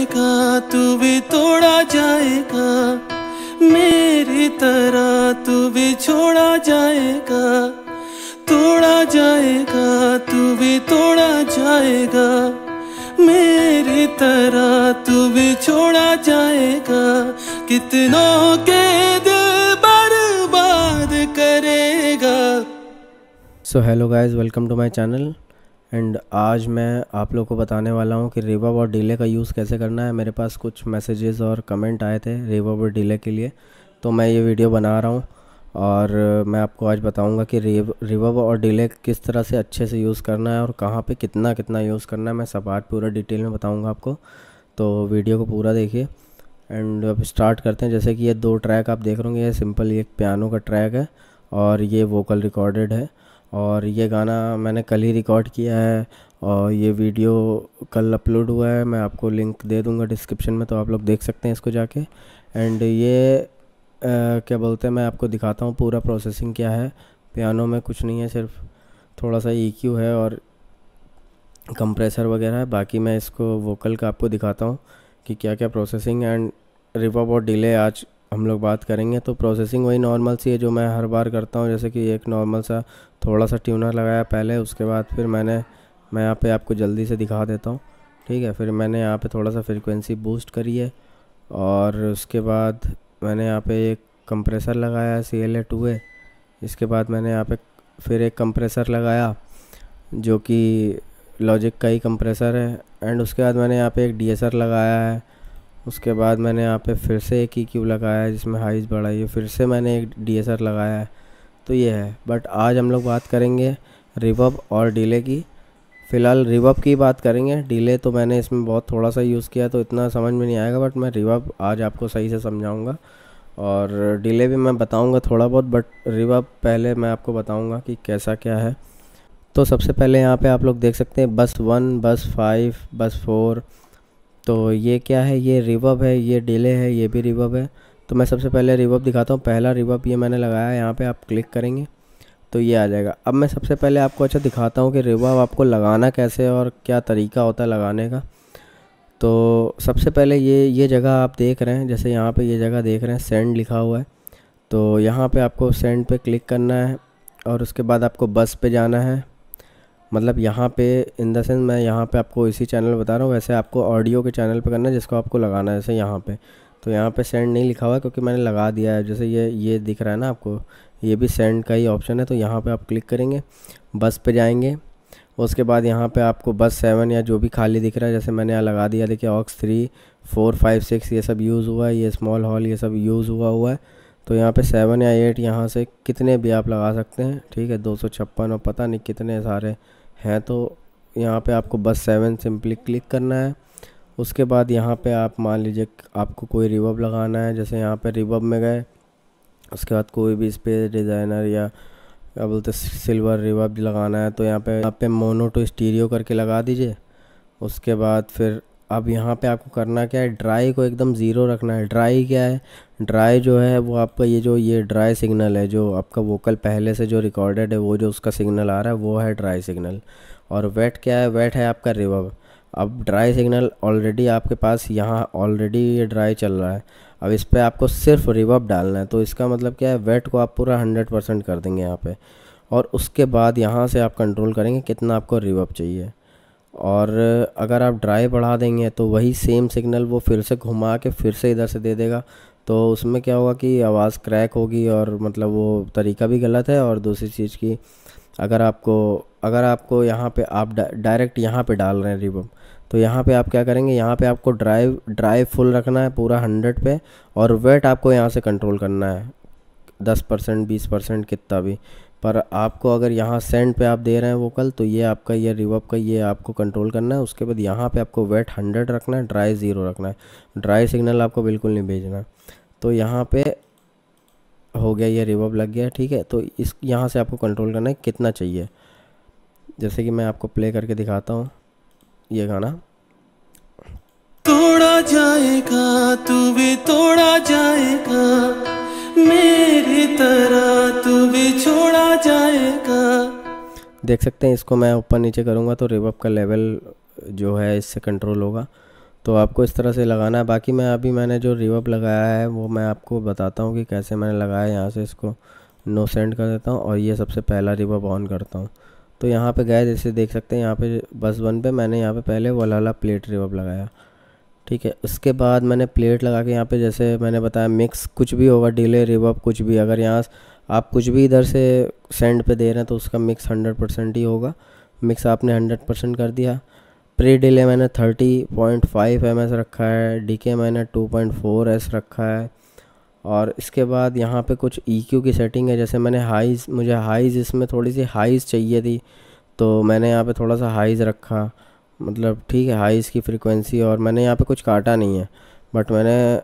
जाएगा तू भी तोड़ा जाएगा मेरी तरह तू भी छोड़ा जाएगा तोड़ा जाएगा तू भी तोड़ा जाएगा मेरी तरह तू भी छोड़ा जाएगा कितनों के बर्बाद करेगा so hello guys welcome to my channel and आज मैं आप लोग को बताने वाला हूँ कि रिवर्ब और डिले का यूज़ कैसे करना है मेरे पास कुछ मैसेजेस और कमेंट आए थे रिवर्ब और डिले के लिए तो मैं ये वीडियो बना रहा हूँ और मैं आपको आज बताऊँगा कि रिवर्ब और डिले किस तरह से अच्छे से यूज़ करना है और कहाँ पे कितना कितना यूज़ करना है मैं सब आज पूरा डिटेल में बताऊँगा आपको तो वीडियो को पूरा देखिए एंड अब स्टार्ट करते हैं जैसे कि ये दो ट्रैक आप देख रहे होंगे ये सिंपल एक पियानो का ट्रैक है और ये वोकल रिकॉर्डेड है और ये गाना मैंने कल ही रिकॉर्ड किया है और ये वीडियो कल अपलोड हुआ है मैं आपको लिंक दे दूँगा डिस्क्रिप्शन में तो आप लोग देख सकते हैं इसको जाके एंड ये आ, क्या बोलते हैं मैं आपको दिखाता हूँ पूरा प्रोसेसिंग क्या है पियानो में कुछ नहीं है सिर्फ थोड़ा सा ई e है और कंप्रेसर वगैरह है बाकी मैं इसको वोकल का आपको दिखाता हूँ कि क्या क्या प्रोसेसिंग एंड रिवॉप और डिले आज हम लोग बात करेंगे तो प्रोसेसिंग वही नॉर्मल सी है जो मैं हर बार करता हूँ जैसे कि एक नॉर्मल सा थोड़ा सा ट्यूनर लगाया पहले उसके बाद फिर मैंने मैं यहाँ पे आपको जल्दी से दिखा देता हूँ ठीक है फिर मैंने यहाँ पे थोड़ा सा फ्रिक्वेंसी बूस्ट करी है और उसके बाद मैंने यहाँ पे एक कंप्रेसर लगाया सी एल ए टू ए इसके बाद मैंने यहाँ पे फिर एक कंप्रेसर लगाया जो कि लॉजिक का ही कंप्रेसर है एंड उसके बाद मैंने यहाँ पे एक डी लगाया है उसके बाद मैंने यहाँ पे फिर से एक ई e क्यूब लगाया है जिसमें हाइज बढ़ाई है फिर से मैंने एक डी एस आर लगाया है तो ये है बट आज हम लोग बात करेंगे रिवब और डिले की फ़िलहाल रिवब की बात करेंगे डिले तो मैंने इसमें बहुत थोड़ा सा यूज़ किया तो इतना समझ में नहीं आएगा बट मैं रिवब आज आपको सही से समझाऊँगा और डिले भी मैं बताऊँगा थोड़ा बहुत बट रिवब पहले मैं आपको बताऊँगा कि कैसा क्या है तो सबसे पहले यहाँ पर आप लोग देख सकते हैं बस वन बस फाइव बस फोर तो ये क्या है ये रिवब है ये डिले है ये भी रिवब है तो मैं सबसे पहले रिवब दिखाता हूँ पहला रिवब ये मैंने लगाया यहाँ पे आप क्लिक करेंगे तो ये आ जाएगा अब मैं सबसे पहले आपको अच्छा दिखाता हूँ कि रिवब आपको लगाना कैसे और क्या तरीका होता है लगाने का तो सबसे पहले ये ये जगह आप देख रहे हैं जैसे यहाँ पर ये जगह देख रहे हैं सेंड लिखा हुआ है तो यहाँ पर आपको सेंड पर क्लिक करना है और उसके बाद आपको बस पर जाना है मतलब यहाँ पे इन देंस मैं यहाँ पे आपको इसी चैनल बता रहा हूँ वैसे आपको ऑडियो के चैनल पे करना है जिसको आपको लगाना है जैसे यहाँ पे तो यहाँ पे सेंड नहीं लिखा हुआ है क्योंकि मैंने लगा दिया है जैसे ये ये दिख रहा है ना आपको ये भी सेंड का ही ऑप्शन है तो यहाँ पर आप क्लिक करेंगे बस पे जाएंगे उसके बाद यहाँ पर आपको बस सेवन या जो भी खाली दिख रहा है जैसे मैंने यहाँ लगा दिया देखिए aux three four five six ये सब यूज़ हुआ है ये स्मॉल हॉल ये सब यूज़ हुआ हुआ है तो यहाँ पे सेवन या एट यहाँ से कितने भी आप लगा सकते हैं ठीक है दो सौ छप्पन और पता नहीं कितने सारे हैं तो यहाँ पे आपको बस सेवन सिंपली क्लिक करना है उसके बाद यहाँ पे आप मान लीजिए आपको कोई रिवब लगाना है जैसे यहाँ पे रिवब में गए उसके बाद कोई भी स्पेस डिज़ाइनर या क्या बोलते सिल्वर रिवब लगाना है तो यहाँ पे यहाँ पे मोनो टू स्टीरियो करके लगा दीजिए उसके बाद फिर अब यहाँ पे आपको करना क्या है ड्राई को एकदम ज़ीरो रखना है ड्राई क्या है ड्राई जो है वो आपका ये जो ये ड्राई सिग्नल है जो आपका वोकल पहले से जो रिकॉर्डेड है वो जो उसका सिग्नल आ रहा है वो है ड्राई सिग्नल और वेट क्या है वेट है आपका रिवर्ब अब ड्राई सिग्नल ऑलरेडी आपके पास यहाँ ऑलरेडी ये ड्राई चल रहा है अब इस पर आपको सिर्फ रिवर्ब डालना है तो इसका मतलब क्या है वेट को आप पूरा हंड्रेड परसेंट कर देंगे यहाँ पर और उसके बाद यहाँ से आप कंट्रोल करेंगे कितना आपको रिवर्ब चाहिए और अगर आप ड्राई बढ़ा देंगे तो वही सेम सिग्नल वो फिर से घुमा के फिर से इधर से दे देगा तो उसमें क्या होगा कि आवाज़ क्रैक होगी और मतलब वो तरीका भी गलत है और दूसरी चीज़ की अगर आपको अगर आपको यहाँ पे आप डायरेक्ट यहाँ पे डाल रहे हैं रिबम तो यहाँ पे आप क्या करेंगे यहाँ पे आपको ड्राइव ड्राइव फुल रखना है पूरा हंड्रेड पे और वेट आपको यहाँ से कंट्रोल करना है दस परसेंट बीस परसेंट कितना भी पर आपको अगर यहाँ सेंड पे आप दे रहे हैं वोकल तो ये आपका ये रिवर्ब का ये आपको कंट्रोल करना है उसके बाद यहाँ पे आपको वेट हंड्रेड रखना है ड्राई ज़ीरो रखना है ड्राई सिग्नल आपको बिल्कुल नहीं भेजना तो यहाँ पे हो गया ये रिवर्ब लग गया ठीक है तो इस यहाँ से आपको कंट्रोल करना है कितना चाहिए जैसे कि मैं आपको प्ले करके दिखाता हूँ ये गाना तोड़ा जाएगा तू भी तोड़ा जाएगा मेरी तरह तू भी छोड़ा जाएगा देख सकते हैं इसको मैं ऊपर नीचे करूँगा तो रिवअप का लेवल जो है इससे कंट्रोल होगा तो आपको इस तरह से लगाना है बाकी मैं अभी मैंने जो रिवअप लगाया है वो मैं आपको बताता हूँ कि कैसे मैंने लगाया यहाँ से इसको नो सेंड कर देता हूँ और ये सबसे पहला रिवअप ऑन करता हूँ तो यहाँ पे गए जैसे देख सकते हैं यहाँ पे बस वन पे मैंने यहाँ पे पहले वलाला प्लेट रिवअप लगाया ठीक है उसके बाद मैंने प्लेट लगा के यहाँ पे जैसे मैंने बताया मिक्स कुछ भी होगा डिले रिवर्ब कुछ भी अगर यहाँ आप कुछ भी इधर से सेंड पे दे रहे हैं तो उसका मिक्स हंड्रेड परसेंट ही होगा मिक्स आपने हंड्रेड परसेंट कर दिया प्री डिले मैंने thirty point five M S रखा है डी के मैंने टू पॉइंट फोर एस रखा है और इसके बाद यहाँ पे कुछ ई e क्यू की सेटिंग है जैसे मैंने हाइज़ मुझे हाइज़ इसमें थोड़ी सी हाइज़ चाहिए थी तो मैंने यहाँ पर थोड़ा सा हाइज़ रखा मतलब ठीक है हाई इसकी फ्रिक्वेंसी और मैंने यहाँ पे कुछ काटा नहीं है बट मैंने आ,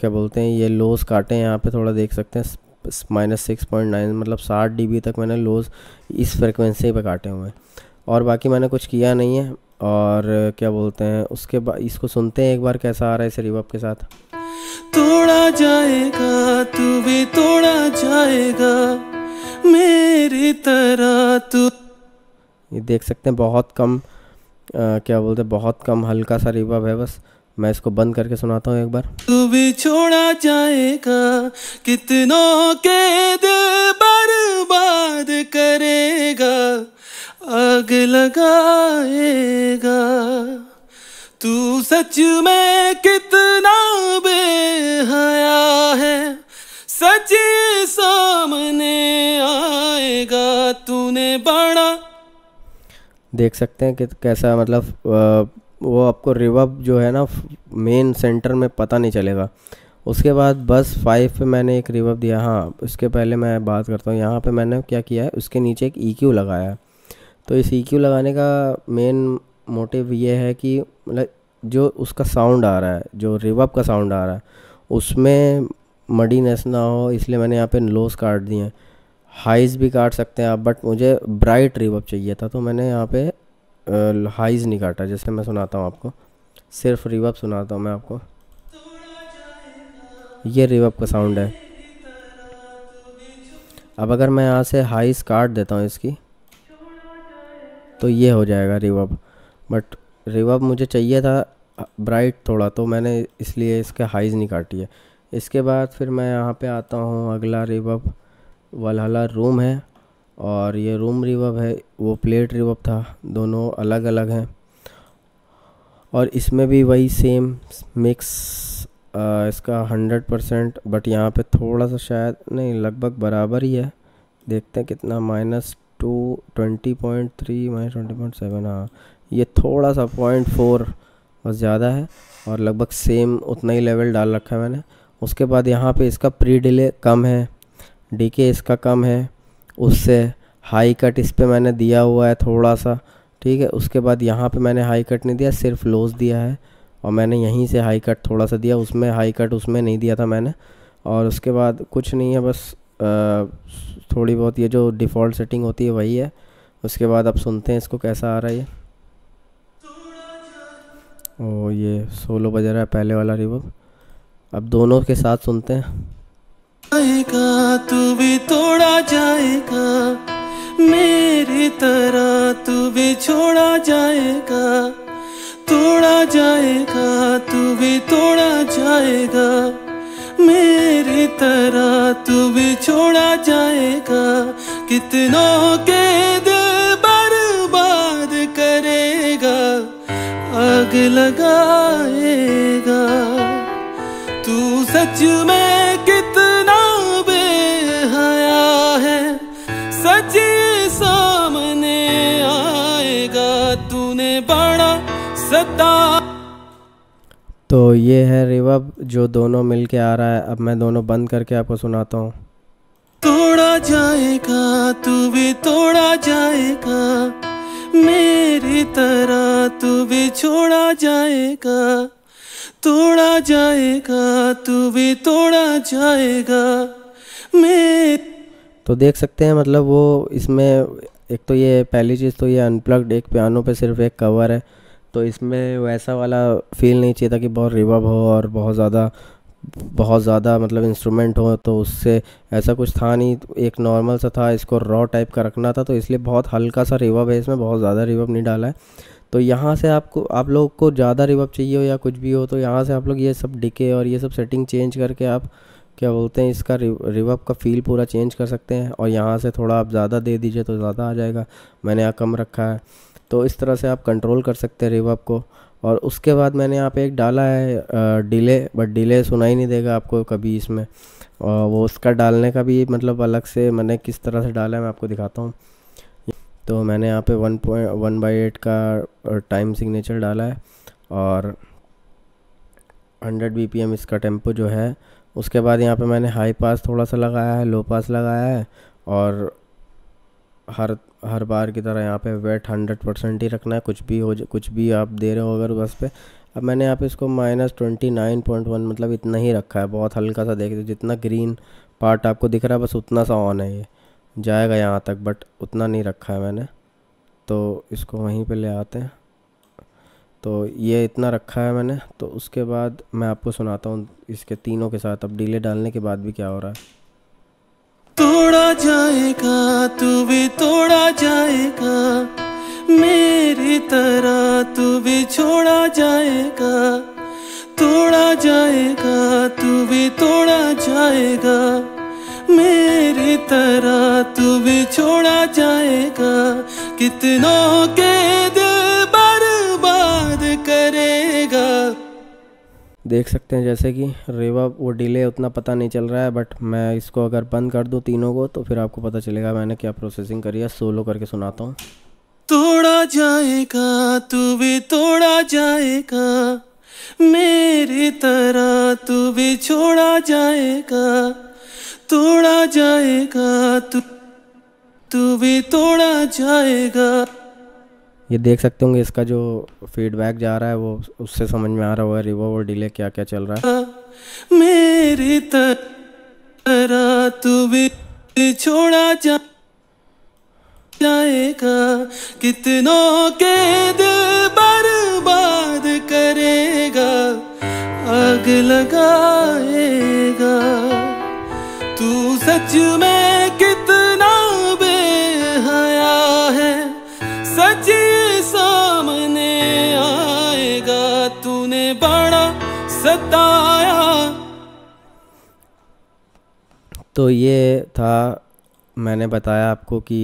क्या बोलते हैं ये लोस काटे हैं यहाँ पे थोड़ा देख सकते हैं माइनस सिक्स पॉइंट नाइन मतलब साठ डी तक मैंने लोस इस फ्रिक्वेंसी पर काटे हुए हैं और बाकी मैंने कुछ किया नहीं है और क्या बोलते हैं उसके बाद इसको सुनते हैं एक बार कैसा आ रहा है इस रिवप के साथ तोड़ा जाएगा तू भी तोड़ा जाएगा मेरी तरह तू ये देख सकते हैं बहुत कम क्या बोलते हैं बहुत कम हल्का सा रिवर्ब है बस मैं इसको बंद करके सुनाता हूँ एक बार तू भी छोड़ा जाएगा कितनों के दिल बर्बाद करेगा आग लगाएगा तू सच में कितना देख सकते हैं कि कैसा मतलब वो आपको रिवर्ब जो है ना मेन सेंटर में पता नहीं चलेगा उसके बाद बस फाइव पे मैंने एक रिवर्ब दिया हाँ उसके पहले मैं बात करता हूँ यहाँ पे मैंने क्या किया है उसके नीचे एक ई e लगाया है तो इस ई e लगाने का मेन मोटिव ये है कि मतलब जो उसका साउंड आ रहा है जो रिवर्ब का साउंड आ रहा है उसमें मडीनेस ना हो इसलिए मैंने यहाँ पे लोस काट दिए हैं हाइज़ भी काट सकते हैं आप बट मुझे ब्राइट रिवअप चाहिए था तो मैंने यहाँ पे हाइज़ नहीं काटा जैसे मैं सुनाता हूँ आपको सिर्फ रिवअप सुनाता हूँ मैं आपको ये रिवअप का साउंड है अब अगर मैं यहाँ से हाइज़ काट देता हूँ इसकी तो ये हो जाएगा रिवअप बट रिवअप मुझे चाहिए था ब्राइट थोड़ा तो मैंने इसलिए इसके हाइज नहीं काटी है इसके बाद फिर मैं यहाँ पे आता हूँ अगला रिवअप वाला रूम है और ये रूम रिवब है वो प्लेट रिवब था दोनों अलग अलग हैं और इसमें भी वही सेम मिक्स आ, इसका हंड्रेड परसेंट बट यहाँ पे थोड़ा सा शायद नहीं लगभग बराबर ही है देखते हैं कितना minus two twenty point three minus twenty point seven हाँ ये थोड़ा सा पॉइंट फोर बस ज़्यादा है और लगभग सेम उतना ही लेवल डाल रखा है मैंने उसके बाद यहाँ पे इसका प्री डिले कम है डी के इसका कम है उससे हाई कट इस पर मैंने दिया हुआ है थोड़ा सा ठीक है उसके बाद यहाँ पे मैंने हाई कट नहीं दिया सिर्फ लोज दिया है और मैंने यहीं से हाई कट थोड़ा सा दिया उसमें हाई कट उसमें नहीं दिया था मैंने और उसके बाद कुछ नहीं है बस आ, थोड़ी बहुत ये जो डिफ़ॉल्ट सेटिंग होती है वही है उसके बाद आप सुनते हैं इसको कैसा आ रहा है ये ओ ये सोलो बज रहा है पहले वाला रिवर्ब अब दोनों के साथ सुनते हैं आएगा तू भी तोड़ा जाएगा मेरी तरह तू भी छोड़ा जाएगा तोड़ा जाएगा तू भी तोड़ा जाएगा मेरी तरह तू भी छोड़ा जाएगा कितनों के दिल बर्बाद करेगा आग लगाएगा तू सच में कित तो ये है रिवब जो दोनों मिलके आ रहा है अब मैं दोनों बंद करके आपको सुनाता हूँ तोड़ा जाएगा तू भी तोड़ा जाएगा मेरी तरह तू भी छोड़ा जाएगा तोड़ा जाएगा तू भी तोड़ा जाएगा मैं तो देख सकते हैं मतलब वो इसमें एक तो ये पहली चीज़ तो ये अनप्लग्ड एक पियानो पे सिर्फ एक कवर है तो इसमें वैसा वाला फील नहीं चाहिए था कि बहुत रिवब हो और बहुत ज़्यादा बहुत ज़्यादा मतलब इंस्ट्रूमेंट हो तो उससे ऐसा कुछ था नहीं एक नॉर्मल सा था इसको रॉ टाइप का रखना था तो इसलिए बहुत हल्का सा रिवब है इसमें बहुत ज़्यादा रिवब नहीं डाला है तो यहाँ से आपको आप लोग को ज़्यादा रिवब चाहिए हो या कुछ भी हो तो यहाँ से आप लोग ये सब डिके और ये सब सेटिंग चेंज करके आप क्या बोलते हैं इसका रिवर्ब का फील पूरा चेंज कर सकते हैं और यहाँ से थोड़ा आप ज़्यादा दे दीजिए तो ज़्यादा आ जाएगा मैंने यहाँ कम रखा है तो इस तरह से आप कंट्रोल कर सकते हैं रिवर्ब को और उसके बाद मैंने यहाँ पे एक डाला है डिले बट डिले सुनाई नहीं देगा आपको कभी इसमें और वो उसका डालने का भी मतलब अलग से मैंने किस तरह से डाला है मैं आपको दिखाता हूँ तो मैंने यहाँ पे one point one by eight का टाइम सिग्नेचर डाला है और हंड्रेड बी पी एम इसका टेम्पो जो है उसके बाद यहाँ पे मैंने हाई पास थोड़ा सा लगाया है लो पास लगाया है और हर हर बार की तरह यहाँ पे वेट हंड्रेड परसेंट ही रखना है कुछ भी हो कुछ भी आप दे रहे हो अगर बस पे अब मैंने यहाँ पे इसको minus twenty nine point one मतलब इतना ही रखा है बहुत हल्का सा देख जितना ग्रीन पार्ट आपको दिख रहा है बस उतना सा ऑन है ये जाएगा यहाँ तक बट उतना नहीं रखा है मैंने तो इसको वहीं पर ले आते हैं तो ये इतना रखा है मैंने तो उसके बाद मैं आपको सुनाता हूँ इसके तीनों के साथ अब डीले डालने के बाद भी क्या हो रहा है तोड़ा जाएगा तू भी तोड़ा जाएगा मेरी तरह तू भी छोड़ा जाएगा तोड़ा जाएगा तू भी तोड़ा जाएगा मेरी तरह तू भी छोड़ा जाएगा कितनों के देख सकते हैं जैसे कि रेवा वो डिले उतना पता नहीं चल रहा है बट मैं इसको अगर बंद कर दूँ तीनों को तो फिर आपको पता चलेगा मैंने क्या प्रोसेसिंग करी है सोलो करके सुनाता हूँ तोड़ा जाएगा तू भी तोड़ा जाएगा मेरी तरह तू भी छोड़ा जाएगा तोड़ा जाएगा तू तू भी तोड़ा जाएगा ये देख सकते होंगे इसका जो फीडबैक जा रहा है वो उससे समझ में आ रहा होगा रिवर्व और डिले क्या क्या चल रहा है मेरी तरह तू भी छोड़ा जा जाएगा कितनों के दिल बर्बाद करेगा आग लगाएगा तू सच में तो ये था मैंने बताया आपको कि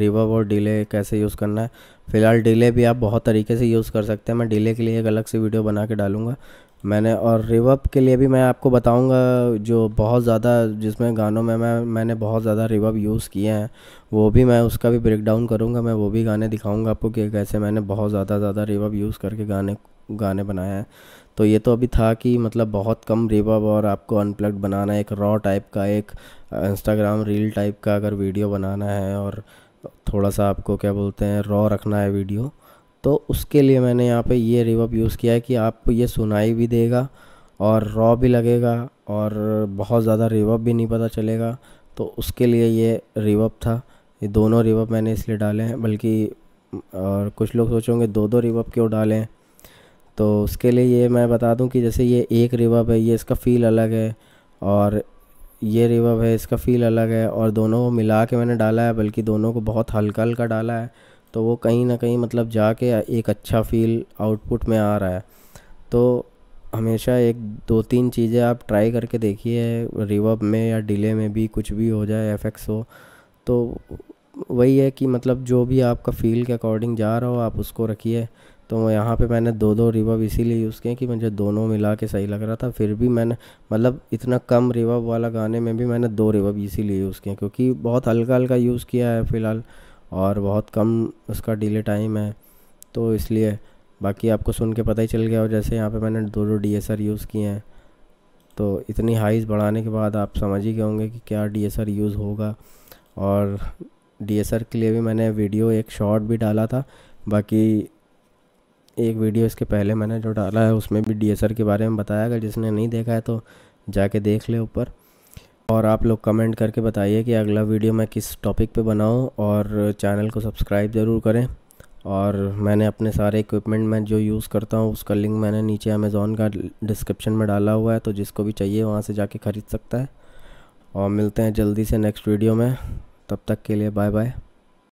रिवर्ब और डिले कैसे यूज़ करना है फ़िलहाल डिले भी आप बहुत तरीके से यूज़ कर सकते हैं मैं डिले के लिए एक अलग से वीडियो बना के डालूँगा मैंने और रिवर्ब के लिए भी मैं आपको बताऊंगा जो बहुत ज़्यादा जिसमें गानों में मैं मैंने बहुत ज़्यादा रिवर्ब यूज़ किए हैं वो भी मैं उसका भी ब्रेक डाउन करूँगा मैं वो भी गाने दिखाऊँगा आपको कि कैसे मैंने बहुत ज़्यादा ज़्यादा रिवर्ब यूज़ करके गाने गाने बनाए हैं तो ये तो अभी था कि मतलब बहुत कम रिबब और आपको अनप्लग्ड बनाना है एक रॉ टाइप का एक इंस्टाग्राम रील टाइप का अगर वीडियो बनाना है और थोड़ा सा आपको क्या बोलते हैं रॉ रखना है वीडियो तो उसके लिए मैंने यहाँ पे ये रिवप यूज़ किया है कि आपको ये सुनाई भी देगा और रॉ भी लगेगा और बहुत ज़्यादा रिवप भी नहीं पता चलेगा तो उसके लिए ये रिवप था ये दोनों रिवप मैंने इसलिए डाले हैं बल्कि और कुछ लोग सोचोगे दो दो रिवप क्यों डालें तो उसके लिए ये मैं बता दूं कि जैसे ये एक रिवर्ब है ये इसका फ़ील अलग है और ये रिवर्ब है इसका फ़ील अलग है और दोनों को मिला के मैंने डाला है बल्कि दोनों को बहुत हल्का हल्का डाला है तो वो कहीं ना कहीं मतलब जाके एक अच्छा फ़ील आउटपुट में आ रहा है तो हमेशा एक दो तीन चीज़ें आप ट्राई करके देखिए रिवर्ब में या डिले में भी कुछ भी हो जाए एफेक्ट्स हो तो वही है कि मतलब जो भी आपका फील के अकॉर्डिंग जा रहा हो आप उसको रखिए तो यहाँ पे मैंने दो दो रिवर्ब इसीलिए यूज़ किए कि मुझे दोनों मिला के सही लग रहा था फिर भी मैंने मतलब इतना कम रिवब वाला गाने में भी मैंने दो रिवर्ब इसीलिए यूज़ किए क्योंकि बहुत हल्का हल्का यूज़ किया है फ़िलहाल और बहुत कम उसका डिले टाइम है तो इसलिए बाकी आपको सुन के पता ही चल गया और जैसे यहाँ पे मैंने दो दो डी यूज़ किए हैं तो इतनी हाइज़ बढ़ाने के बाद आप समझ ही गए होंगे कि क्या डी यूज़ होगा और डी के लिए भी मैंने वीडियो एक शॉर्ट भी डाला था बाकी एक वीडियो इसके पहले मैंने जो डाला है उसमें भी डीएसआर के बारे में बताया अगर जिसने नहीं देखा है तो जाके देख ले ऊपर और आप लोग कमेंट करके बताइए कि अगला वीडियो मैं किस टॉपिक पे बनाऊं और चैनल को सब्सक्राइब ज़रूर करें और मैंने अपने सारे इक्विपमेंट मैं जो यूज़ करता हूँ उसका लिंक मैंने नीचे अमेज़ोन का डिस्क्रिप्शन में डाला हुआ है तो जिसको भी चाहिए वहाँ से जाके ख़रीद सकता है और मिलते हैं जल्दी से नेक्स्ट वीडियो में तब तक के लिए बाय बाय